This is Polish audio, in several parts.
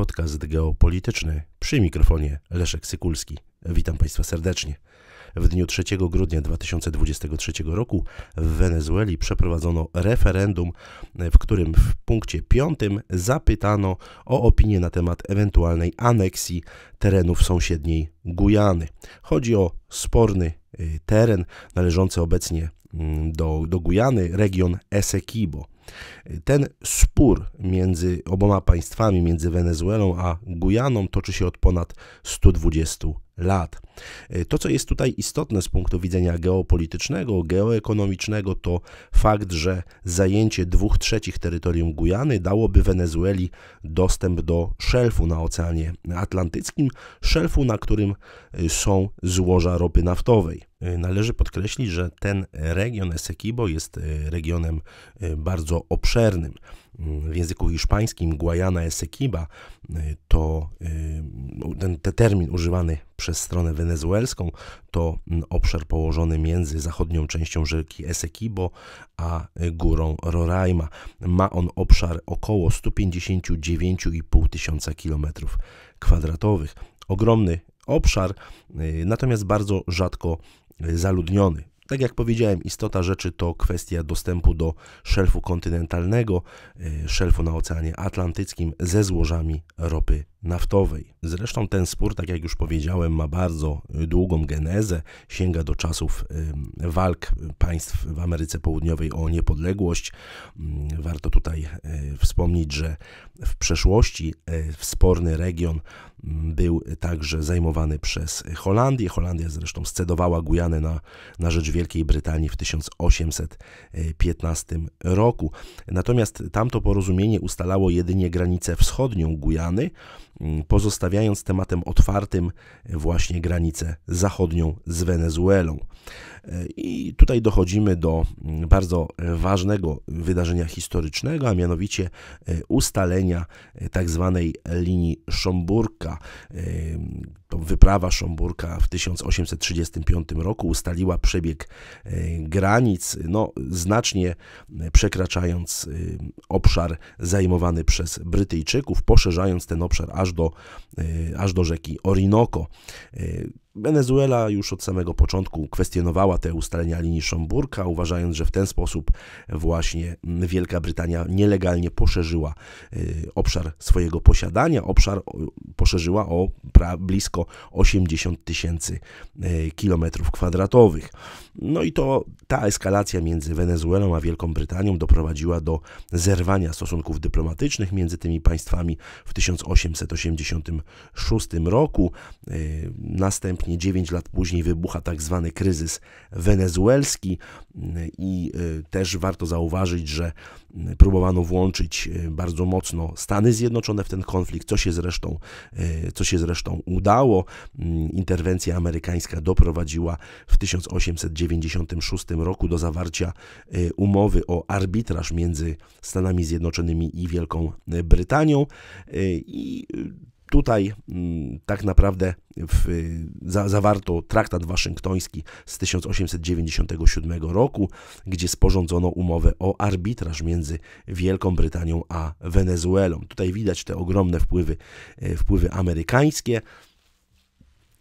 podcast geopolityczny przy mikrofonie Leszek Sykulski. Witam Państwa serdecznie. W dniu 3 grudnia 2023 roku w Wenezueli przeprowadzono referendum, w którym w punkcie 5 zapytano o opinię na temat ewentualnej aneksji terenów sąsiedniej Gujany. Chodzi o sporny y, teren należący obecnie mm, do, do Gujany, region Esequibo. Ten spór między oboma państwami, między Wenezuelą a Gujaną, toczy się od ponad 120 lat. E, to, co jest tutaj istotne z punktu widzenia geopolitycznego, geoekonomicznego, to fakt, że zajęcie dwóch trzecich terytorium Gujany dałoby Wenezueli dostęp do szelfu na Oceanie Atlantyckim, szelfu, na którym e, są złoża ropy naftowej. E, należy podkreślić, że ten region Esequibo jest regionem bardzo obszernym w języku hiszpańskim Guayana Esequiba to y, ten, ten termin używany przez stronę wenezuelską to mm, obszar położony między zachodnią częścią rzeki Esequibo a górą Roraima. Ma on obszar około 159,5 tysiąca kilometrów kwadratowych. Ogromny obszar, y, natomiast bardzo rzadko zaludniony. Tak jak powiedziałem, istota rzeczy to kwestia dostępu do szelfu kontynentalnego, e, szelfu na Oceanie Atlantyckim ze złożami ropy naftowej. Zresztą ten spór, tak jak już powiedziałem, ma bardzo e, długą genezę, sięga do czasów e, walk państw w Ameryce Południowej o niepodległość. Mm, warto tutaj wspomnieć, że w przeszłości sporny region był także zajmowany przez Holandię. Holandia zresztą scedowała Gujanę na, na rzecz Wielkiej Brytanii w 1815 roku. Natomiast tamto porozumienie ustalało jedynie granicę wschodnią Gujany, mm, pozostawiając tematem otwartym właśnie granicę zachodnią z Wenezuelą. I tutaj dochodzimy do mm, bardzo ważnego wydarzenia historycznego, a mianowicie e, ustalenia e, tak zwanej linii Szomburka, e, to wyprawa Szomburka w 1835 roku ustaliła przebieg e, granic, no, znacznie przekraczając e, obszar zajmowany przez Brytyjczyków, poszerzając ten obszar aż do, e, aż do rzeki Orinoco. Wenezuela już od samego początku kwestionowała te ustalenia linii Szomburka, uważając, że w ten sposób właśnie Wielka Brytania nielegalnie poszerzyła obszar swojego posiadania, obszar poszerzyła o blisko blisko 80 tysięcy e, kilometrów kwadratowych. No i to ta eskalacja między Wenezuelą a Wielką Brytanią doprowadziła do zerwania stosunków dyplomatycznych między tymi państwami w 1886 roku. E, następnie 9 lat później wybucha tak zwany kryzys wenezuelski e, i też warto zauważyć, że próbowano włączyć e, bardzo mocno Stany Zjednoczone w ten konflikt, co się zresztą, e, co się zresztą udało. Mm, interwencja amerykańska doprowadziła w 1896 roku do zawarcia e, umowy o arbitraż między Stanami Zjednoczonymi i Wielką Brytanią i Tutaj mm, tak naprawdę w, za, zawarto traktat waszyngtoński z 1897 roku, gdzie sporządzono umowę o arbitraż między Wielką Brytanią a Wenezuelą. Tutaj widać te ogromne wpływy, e, wpływy amerykańskie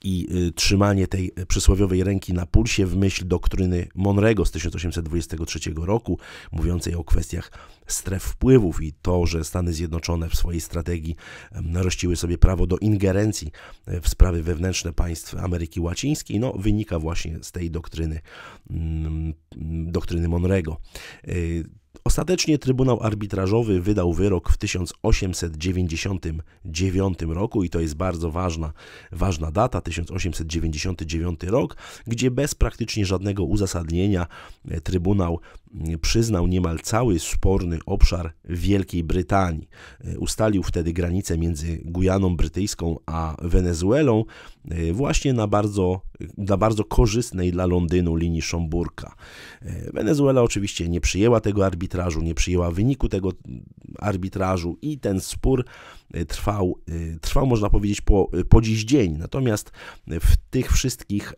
i y, trzymanie tej y, przysłowiowej ręki na pulsie w myśl doktryny Monrego z 1823 roku, mówiącej o kwestiach stref wpływów i to, że Stany Zjednoczone w swojej strategii narościły sobie prawo do ingerencji e, w sprawy wewnętrzne państw Ameryki Łacińskiej, no, wynika właśnie z tej doktryny, mm, doktryny Monrego. Y, Ostatecznie Trybunał Arbitrażowy wydał wyrok w 1899 roku i to jest bardzo ważna, ważna data, 1899 rok, gdzie bez praktycznie żadnego uzasadnienia e, Trybunał mm, przyznał niemal cały sporny obszar Wielkiej Brytanii. E, ustalił wtedy granicę między Gujaną Brytyjską a Wenezuelą e, właśnie na bardzo, na bardzo korzystnej dla Londynu linii Szomburka. Wenezuela oczywiście nie przyjęła tego arbitrażu, arbitrażu, nie przyjęła wyniku tego arbitrażu i ten spór e, trwał, e, trwał można powiedzieć, po, e, po dziś dzień. Natomiast w tych wszystkich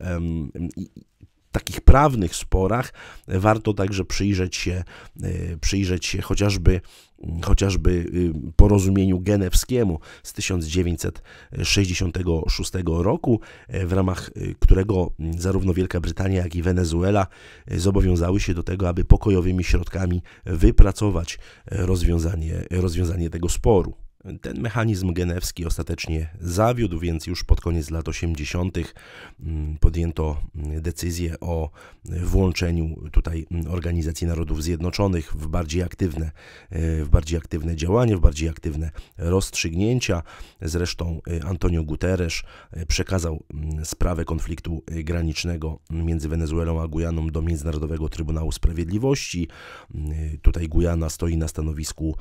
takich prawnych sporach warto także przyjrzeć się, e, przyjrzeć się chociażby mm, chociażby y, porozumieniu genewskiemu z 1966 roku, e, w ramach y, którego mm, zarówno Wielka Brytania, jak i Wenezuela e, zobowiązały się do tego, aby pokojowymi środkami wypracować rozwiązanie, rozwiązanie tego sporu. Ten mechanizm genewski ostatecznie zawiódł, więc już pod koniec lat 80. Mm, podjęto mm, decyzję o mm, włączeniu tutaj Organizacji Narodów Zjednoczonych w bardziej aktywne, e, w bardziej aktywne działanie, w bardziej aktywne rozstrzygnięcia. Zresztą e, Antonio Guterres e, przekazał sprawę konfliktu granicznego między Wenezuelą a Gujaną do Międzynarodowego Trybunału Sprawiedliwości. Tutaj Gujana stoi na stanowisku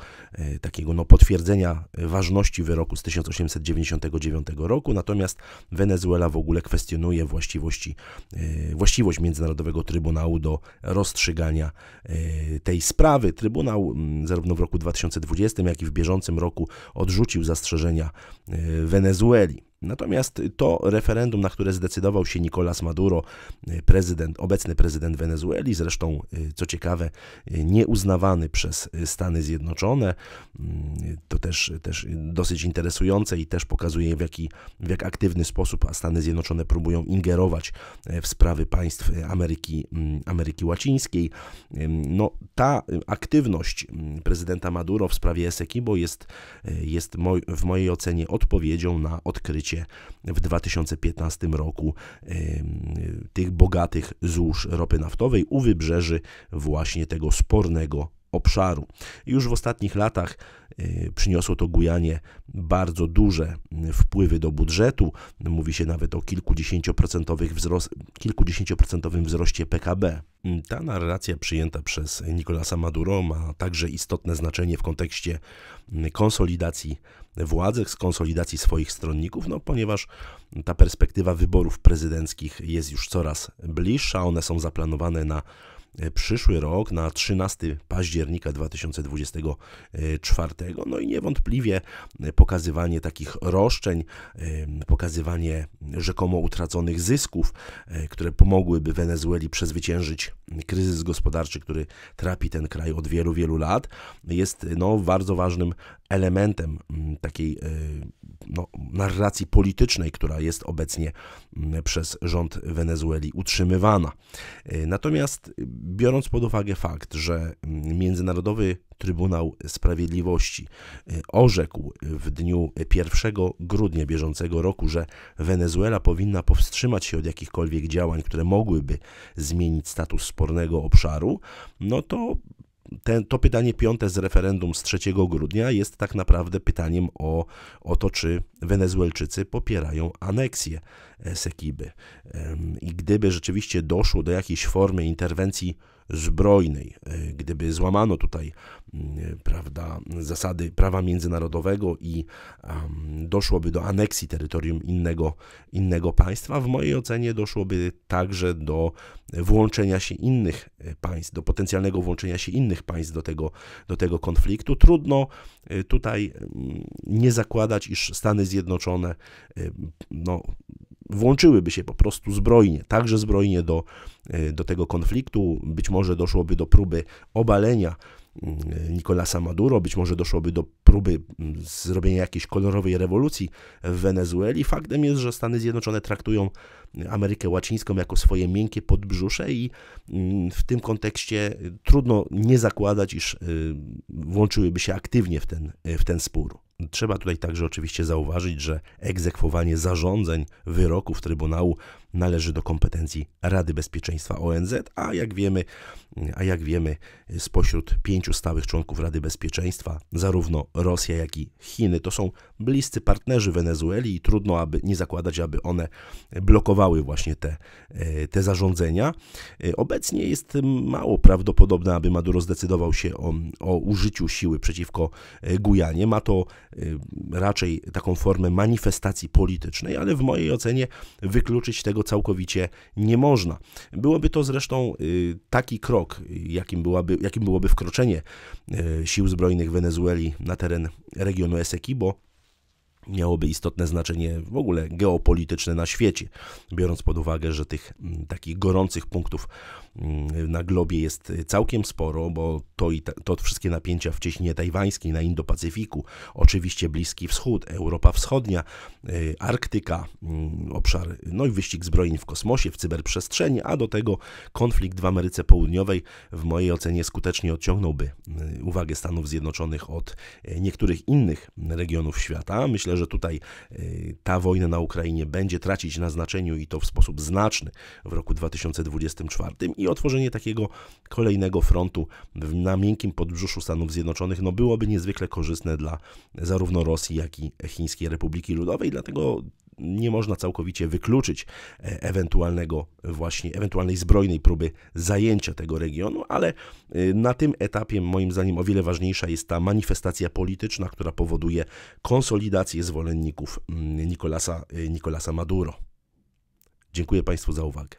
takiego no, potwierdzenia ważności wyroku z 1899 roku, natomiast Wenezuela w ogóle kwestionuje właściwości, e, właściwość Międzynarodowego Trybunału do rozstrzygania e, tej sprawy. Trybunał zarówno w roku 2020, jak i w bieżącym roku odrzucił zastrzeżenia e, Wenezueli. Natomiast to referendum, na które zdecydował się Nicolas Maduro, e, prezydent, obecny prezydent Wenezueli, zresztą e, co ciekawe, e, nieuznawany przez Stany Zjednoczone, mm, to też, też dosyć interesujące i też pokazuje, w jaki w jak aktywny sposób Stany Zjednoczone próbują ingerować w sprawy państw Ameryki, mm, Ameryki Łacińskiej. No, ta aktywność mm, prezydenta Maduro w sprawie Esequibo jest, jest w mojej ocenie odpowiedzią na odkrycie w 2015 roku tych bogatych złóż ropy naftowej u wybrzeży właśnie tego spornego obszaru. Już w ostatnich latach e, przyniosło to Gujanie bardzo duże wpływy do budżetu. Mówi się nawet o kilkudziesięcioprocentowych wzrost, kilkudziesięcioprocentowym wzroście PKB. Ta narracja przyjęta przez Nicolasa Maduro ma także istotne znaczenie w kontekście konsolidacji władzy, z konsolidacji swoich stronników, no ponieważ ta perspektywa wyborów prezydenckich jest już coraz bliższa, one są zaplanowane na e, przyszły rok, na 13 października 2024. No i niewątpliwie pokazywanie takich roszczeń, pokazywanie rzekomo utraconych zysków, e, które pomogłyby Wenezueli przezwyciężyć kryzys gospodarczy, który trapi ten kraj od wielu, wielu lat, jest no, bardzo ważnym elementem mm, takiej y, no, narracji politycznej, która jest obecnie mm, przez rząd Wenezueli utrzymywana. Y, natomiast y, biorąc pod uwagę fakt, że mm, Międzynarodowy Trybunał Sprawiedliwości orzekł w dniu 1 grudnia bieżącego roku, że Wenezuela powinna powstrzymać się od jakichkolwiek działań, które mogłyby zmienić status spornego obszaru, no to ten, to pytanie piąte z referendum z 3 grudnia jest tak naprawdę pytaniem o, o to, czy Wenezuelczycy popierają aneksję e, Sekiby. I gdyby rzeczywiście doszło do jakiejś formy interwencji zbrojnej. E, gdyby złamano tutaj prawda, zasady prawa międzynarodowego i doszłoby do aneksji terytorium innego, innego państwa, w mojej ocenie doszłoby także do włączenia się innych e, państw, do potencjalnego włączenia się innych państw do tego, do tego konfliktu. Trudno e, tutaj nie zakładać, iż Stany Zjednoczone no, włączyłyby się po prostu zbrojnie, także zbrojnie do, e, do tego konfliktu. Być może doszłoby do próby obalenia mm, e, Nicolasa Maduro, być może doszłoby do próby mm, zrobienia jakiejś kolorowej rewolucji w Wenezueli. Faktem jest, że Stany Zjednoczone traktują mm, Amerykę Łacińską jako swoje miękkie podbrzusze i mm, w tym kontekście y, trudno nie zakładać, iż y, włączyłyby się aktywnie w ten, y, w ten spór. Trzeba tutaj także oczywiście zauważyć, że egzekwowanie zarządzeń, wyroków Trybunału należy do kompetencji Rady Bezpieczeństwa ONZ, a jak wiemy, a jak wiemy spośród pięciu stałych członków Rady Bezpieczeństwa zarówno Rosja, jak i Chiny. To są bliscy partnerzy Wenezueli i trudno aby nie zakładać, aby one blokowały właśnie te, e, te zarządzenia. E, obecnie jest mało prawdopodobne, aby Maduro zdecydował się o, o użyciu siły przeciwko e, Gujanie. Ma to raczej taką formę manifestacji politycznej, ale w mojej ocenie wykluczyć tego całkowicie nie można. Byłoby to zresztą taki krok, jakim, byłaby, jakim byłoby wkroczenie sił zbrojnych Wenezueli na teren teren regionu Esekibo miałoby istotne znaczenie w ogóle geopolityczne na świecie, biorąc pod uwagę, że tych mm, takich gorących punktów mm, na globie jest całkiem sporo, bo to, i ta, to wszystkie napięcia w cieśninie tajwańskiej, na Indo-Pacyfiku, oczywiście Bliski Wschód, Europa Wschodnia, y, Arktyka, mm, obszar, no i wyścig zbrojeń w kosmosie, w cyberprzestrzeni, a do tego konflikt w Ameryce Południowej w mojej ocenie skutecznie odciągnąłby y, uwagę Stanów Zjednoczonych od y, niektórych innych regionów świata. Myślę, myślę, że tutaj y, ta wojna na Ukrainie będzie tracić na znaczeniu i to w sposób znaczny w roku 2024 i otworzenie takiego kolejnego frontu na miękkim podbrzuszu Stanów Zjednoczonych no byłoby niezwykle korzystne dla zarówno Rosji, jak i Chińskiej Republiki Ludowej, dlatego nie można całkowicie wykluczyć e, ewentualnego właśnie, ewentualnej zbrojnej próby zajęcia tego regionu, ale e, na tym etapie moim zdaniem o wiele ważniejsza jest ta manifestacja polityczna, która powoduje konsolidację zwolenników mm, Nikolasa e, Nicolasa Maduro. Dziękuję Państwu za uwagę.